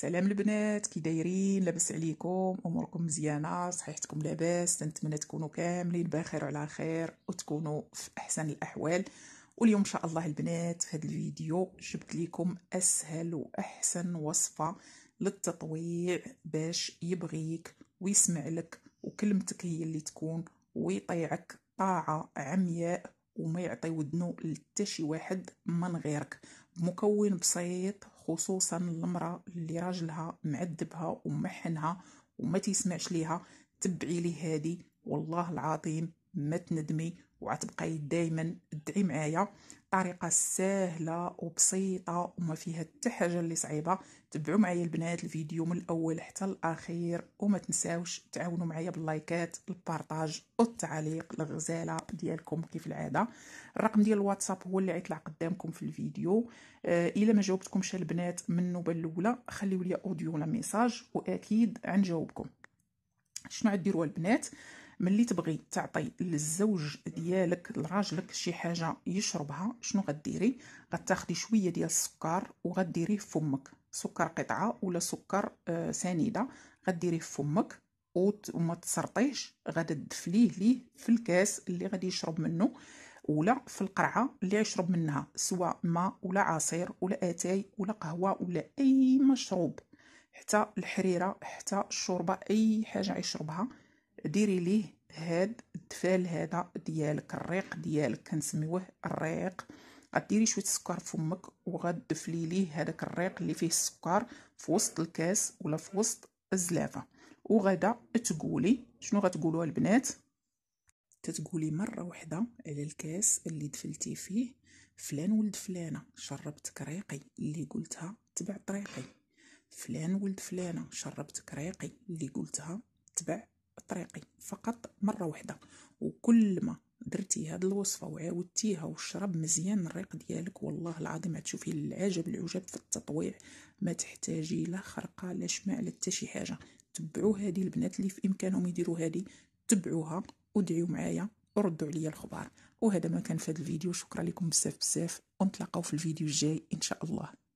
سلام البنات كي دايرين لاباس عليكم اموركم مزيانه صحيحتكم لاباس نتمنى تكونوا كاملين بخير وعلى خير وتكونوا في احسن الاحوال واليوم ان شاء الله البنات في هذا الفيديو جبت لكم اسهل واحسن وصفه للتطويع باش يبغيك ويسمع لك وكلمتك هي اللي تكون ويطيعك طاعه عمياء وما يعطي ودنو لتا شي واحد من غيرك مكون بسيط خصوصا المراه اللي راجلها معذبها ومحنها وما تسمعش ليها تبعي لي هادي والله العظيم ما تندمي وعتبقاي دائما ادعي معايا طريقه سهله وبسيطه وما فيها حتى حاجه اللي صعيبه تبعوا معايا البنات الفيديو من الاول حتى الاخير وما تنساوش تعاونوا معايا باللايكات البارطاج والتعليق الغزاله ديالكم كيف العاده الرقم ديال الواتساب هو اللي غيطلع قدامكم في الفيديو آه الا ما جاوبتكمش البنات من النوبه الاولى خليوا لي اوديو ولا ميساج واكيد غنجاوبكم شنو غديروا البنات ملي تبغي تعطي للزوج ديالك لراجلك شي حاجه يشربها شنو غديري غتاخدي شويه ديال السكر وغديريه في فمك سكر قطعه ولا سكر آه، سنيده غديريه في فمك وما تسرطيش غادي تدفليه ليه في الكاس اللي غادي يشرب منه ولا في القرعه اللي يشرب منها سواء ماء ولا عصير ولا اتاي ولا قهوه ولا اي مشروب حتى الحريره حتى الشوربه اي حاجه يشربها ديري ليه هاد الدفال هذا ديالك الريق ديالك كنسميوه الريق غديري شويه السكر فمك وغدفلي ليه هذاك الريق اللي فيه السكر في وسط الكاس ولا في وسط الزلافه وغدا تقولي شنو غتقولوها البنات تتقولي مره واحده على الكاس اللي دفلتي فيه فلان ولد فلانه شربتك ريقي اللي قلتها تبع طريقي فلان ولد فلانه شربتك ريقي اللي قلتها تبع طريقي فقط مره واحده وكل ما درتي هاد الوصفه وعاودتيها وشرب مزيان الريق ديالك والله العظيم غتشوفي العجب العجب في التطويع ما تحتاجي لا خرقه لا شمع لا حتى شي حاجه تبعوا هذه البنات اللي في امكانهم يديروا هذه تبعوها ودعيو معايا وردوا عليا الخبار وهذا ما كان في هذا الفيديو شكرا لكم بزاف بزاف ونتلاقاو في الفيديو الجاي ان شاء الله